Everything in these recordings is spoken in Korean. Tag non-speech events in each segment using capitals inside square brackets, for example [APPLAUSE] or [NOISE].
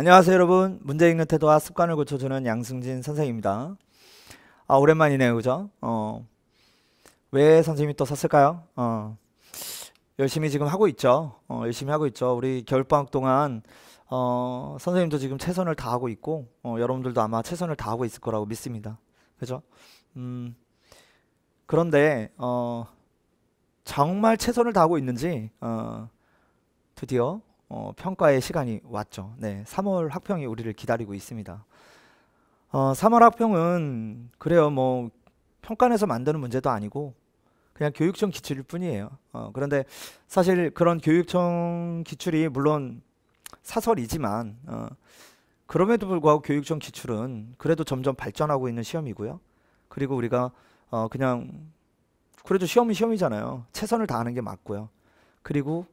안녕하세요 여러분 문제 읽는 태도와 습관을 고쳐주는 양승진 선생입니다 아 오랜만이네요 그죠 어. 왜 선생님이 또 샀을까요 어. 열심히 지금 하고 있죠 어, 열심히 하고 있죠 우리 겨울방학 동안 어, 선생님도 지금 최선을 다하고 있고 어, 여러분들도 아마 최선을 다하고 있을 거라고 믿습니다 그죠 음, 그런데 어, 정말 최선을 다하고 있는지 어, 드디어 어, 평가의 시간이 왔죠. 네, 3월 학평이 우리를 기다리고 있습니다. 어, 3월 학평은 그래요. 뭐 평가에서 만드는 문제도 아니고 그냥 교육청 기출일 뿐이에요. 어, 그런데 사실 그런 교육청 기출이 물론 사설이지만 어, 그럼에도 불구하고 교육청 기출은 그래도 점점 발전하고 있는 시험이고요. 그리고 우리가 어, 그냥 그래도 시험은 시험이잖아요. 최선을 다하는 게 맞고요. 그리고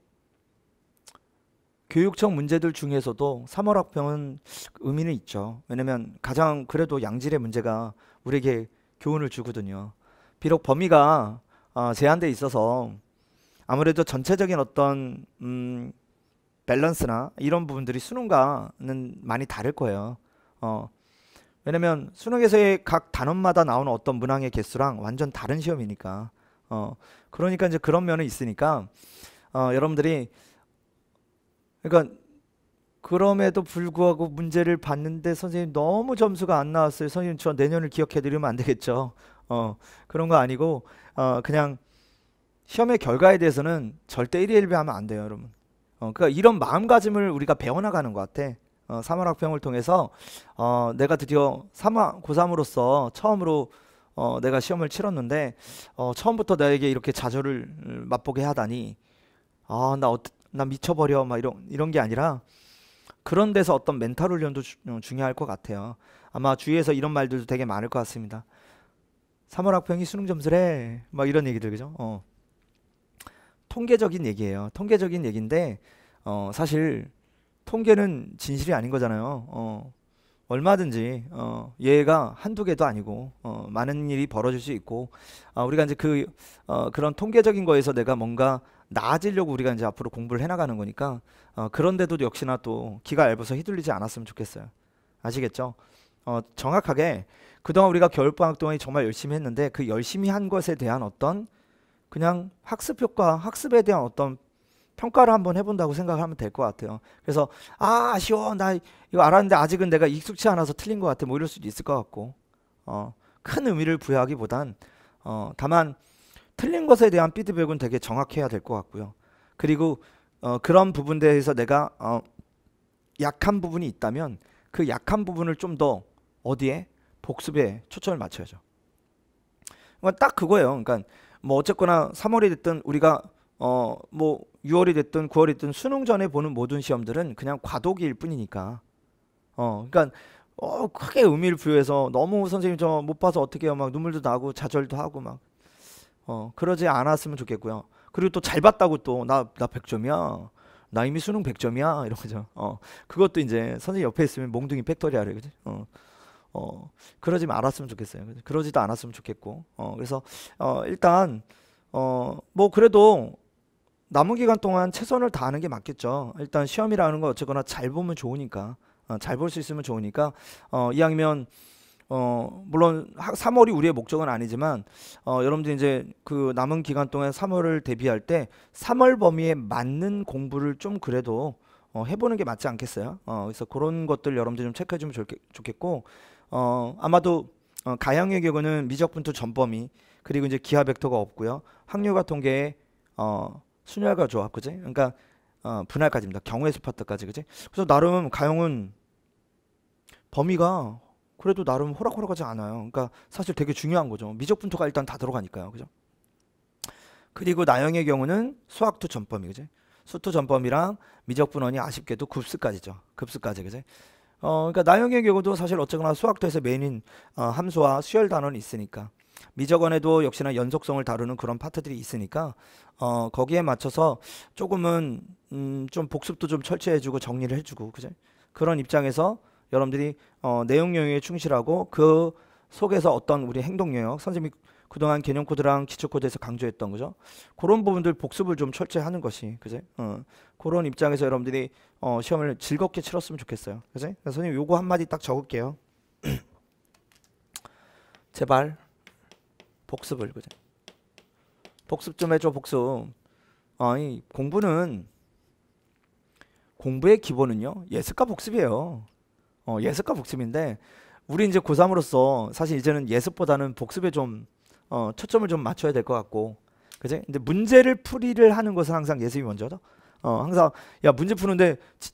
교육청 문제들 중에서도 3월 학평은 의미는 있죠. 왜냐면 가장 그래도 양질의 문제가 우리에게 교훈을 주거든요. 비록 범위가 어, 제한돼 있어서 아무래도 전체적인 어떤 음, 밸런스나 이런 부분들이 수능과는 많이 다를 거예요. 어, 왜냐면 수능에서의 각 단원마다 나오는 어떤 문항의 개수랑 완전 다른 시험이니까. 어, 그러니까 이제 그런 면이 있으니까 어, 여러분들이 그러니까 그럼에도 불구하고 문제를 봤는데 선생님 너무 점수가 안 나왔어요. 선생님 저 내년을 기억해 드리면 안 되겠죠. 어, 그런 거 아니고 어, 그냥 시험의 결과에 대해서는 절대 1위 1비 하면 안 돼요, 여러분. 어, 그러니까 이런 마음가짐을 우리가 배워나가는 것 같아. 어, 3월 학평을 통해서 어, 내가 드디어 3학 고3으로서 처음으로 어, 내가 시험을 치렀는데 어, 처음부터 나에게 이렇게 좌절을 음, 맛보게 하다니 아, 나어 나 미쳐버려 막 이런 이런 게 아니라 그런 데서 어떤 멘탈 훈련도 주, 어, 중요할 것 같아요. 아마 주위에서 이런 말들도 되게 많을 것 같습니다. 3월 학평이 수능 점수래 막 이런 얘기들 그죠? 어. 통계적인 얘기예요. 통계적인 얘기인데 어, 사실 통계는 진실이 아닌 거잖아요. 어, 얼마든지 어, 예가 한두 개도 아니고 어, 많은 일이 벌어질 수 있고 아, 우리가 이제 그 어, 그런 통계적인 거에서 내가 뭔가 나아지려고 우리가 이제 앞으로 공부를 해나가는 거니까 어, 그런데도 역시나 또 기가 얇아서 휘둘리지 않았으면 좋겠어요. 아시겠죠? 어, 정확하게 그동안 우리가 겨울방학 동안에 정말 열심히 했는데 그 열심히 한 것에 대한 어떤 그냥 학습 효과, 학습에 대한 어떤 평가를 한번 해본다고 생각하면 될 것 같아요. 그래서 아 아쉬워 나 이거 알았는데 아직은 내가 익숙치 않아서 틀린 것 같아 뭐 이럴 수도 있을 것 같고 어, 큰 의미를 부여하기보단 어, 다만 틀린 것에 대한 피드백은 되게 정확해야 될 것 같고요. 그리고 어, 그런 부분 대해서 내가 어, 약한 부분이 있다면 그 약한 부분을 좀 더 어디에 복습에 초점을 맞춰야죠. 그러니까 딱 그거예요. 그러니까 뭐 어쨌거나 3월이 됐든 우리가 어뭐 6월이 됐든 9월이 됐든 수능 전에 보는 모든 시험들은 그냥 과도기일 뿐이니까. 어 그러니까 어 크게 의미를 부여해서 너무 선생님 저 못 봐서 어떻게 해요 막 눈물도 나고 좌절도 하고 막 어, 그러지 않았으면 좋겠고요. 그리고 또 잘 봤다고 또 나나 100점이야. 나 이미 수능 100점이야. 이런 거죠. 어. 그것도 이제 선생님 옆에 있으면 몽둥이 팩토리 하래. 그지? 어. 어. 그러지 말았으면 좋겠어요. 그치? 그러지도 않았으면 좋겠고. 어. 그래서 어, 일단 어, 뭐 그래도 남은 기간 동안 최선을 다하는 게 맞겠죠. 일단 시험이라는 거 어쨌거나 잘 보면 좋으니까. 어, 잘 볼 수 있으면 좋으니까 어, 이왕이면 어 물론 3월이 우리의 목적은 아니지만 어 여러분들 이제 그 남은 기간 동안 3월을 대비할 때 3월 범위에 맞는 공부를 좀 그래도 어 해보는 게 맞지 않겠어요? 어 그래서 그런 것들 여러분들 좀 체크해 주면 좋겠, 고어 아마도 어 가양의 경우는 미적분투 전범위 그리고 이제 기하 벡터가 없고요. 학류가 통계에 어 순열과 조합 그지? 그러니까 어, 분할까지입니다. 경우의 수 파트까지 그지? 그래서 나름 가용은 범위가 그래도 나름 호락호락하지 않아요. 그러니까 사실 되게 중요한 거죠. 미적분토가 일단 다 들어가니까요. 그죠? 그리고 나영의 경우는 수학투 전범이 그죠 수투 전범이랑 미적분원이 아쉽게도 급수까지죠. 급수까지 그죠 어, 그러니까 나영의 경우도 사실 어쨌거나 수학투에서 메인인 어, 함수와 수열 단원이 있으니까 미적원에도 역시나 연속성을 다루는 그런 파트들이 있으니까 어, 거기에 맞춰서 조금은 음, 좀 복습도 좀 철저해주고 정리를 해주고 그죠? 그런 입장에서 여러분들이 어, 내용 영역에 충실하고 그 속에서 어떤 우리 행동 영역 선생님이 그동안 개념 코드랑 기초 코드에서 강조했던 거죠. 그런 부분들 복습을 좀 철저히 하는 것이 그제 어, 그런 입장에서 여러분들이 어, 시험을 즐겁게 치렀으면 좋겠어요. 그제 선생님 요거 한 마디 딱 적을게요. [CLEARS THROAT] 제발 복습을 그제 복습 좀 해줘 복습. 아니 공부는 공부의 기본은요 예습과 복습이에요. 어, 예습과 복습인데 우리 이제 고3으로서 사실 이제는 예습보다는 복습에 좀 어, 초점을 좀 맞춰야 될 것 같고 그지? 근데 문제를 풀이를 하는 것은 항상 예습이 먼저죠. 어, 항상 야 문제 푸는데 지,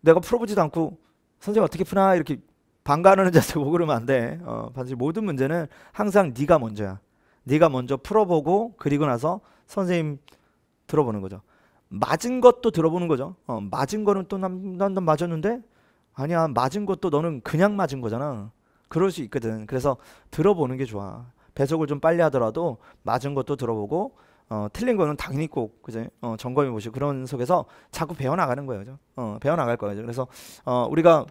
내가 풀어보지도 않고 선생님 어떻게 푸나 이렇게 반가하는 자세고 [LAUGHS] 그러면 안 돼. 어, 반드시 모든 문제는 항상 네가 먼저야. 네가 먼저 풀어보고 그리고 나서 선생님 들어보는 거죠. 맞은 것도 들어보는 거죠. 어, 맞은 거는 또 난, 난, 난 맞았는데 아니야 맞은 것도 너는 그냥 맞은 거잖아. 그럴 수 있거든. 그래서 들어보는 게 좋아. 배속을 좀 빨리 하더라도 맞은 것도 들어보고 어, 틀린 거는 당연히 꼭 그제 어, 점검해 보시고 그런 속에서 자꾸 배워 나가는 거예요. 그죠? 어, 배워 나갈 거예요. 그래서 어, 우리가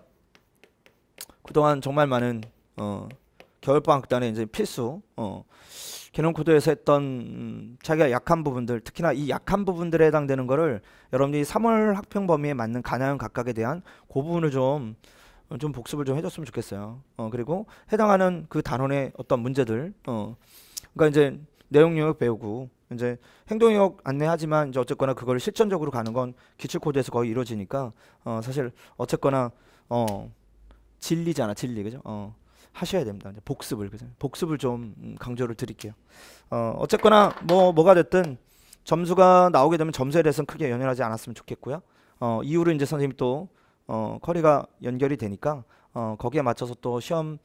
그동안 정말 많은 어, 겨울방학 단에 이제 필수 어, 기능 코드에서 했던 자기가 약한 부분들, 특히나 이 약한 부분들에 해당되는 거를 여러분들이 3월 학평 범위에 맞는 가나형 각각에 대한 그 부분을 좀 좀 복습을 좀 해줬으면 좋겠어요. 어, 그리고 해당하는 그 단원의 어떤 문제들, 어, 그러니까 이제 내용 영역 배우고 이제 행동 영역 안내하지만 이제 어쨌거나 그걸 실전적으로 가는 건 기출 코드에서 거의 이루어지니까 어, 사실 어쨌거나 어, 진리잖아, 진리 그죠? 어, 하셔야 됩니다. 복습을 그 복습을 좀 음, 강조를 드릴게요. 어, 어쨌거나 뭐 뭐가 됐든 점수가 나오게 되면 점수에 대해서는 크게 연연하지 않았으면 좋겠고요. 어, 이후로 이제 선생님또 어, 커리가 연결이 되니까 어, 거기에 맞춰서 또 시험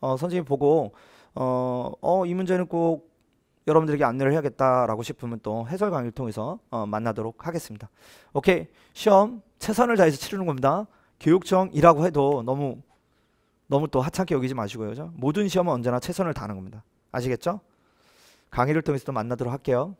어, 선생님 보고 어, 어, 이 문제는 꼭 여러분들에게 안내를 해야겠다라고 싶으면 또 해설 강의를 통해서 어, 만나도록 하겠습니다. 오케이 시험 최선을 다해서 치르는 겁니다. 교육청이라고 해도 너무 너무 또 하찮게 여기지 마시고요. 모든 시험은 언제나 최선을 다하는 겁니다. 아시겠죠? 강의를 통해서도 만나도록 할게요.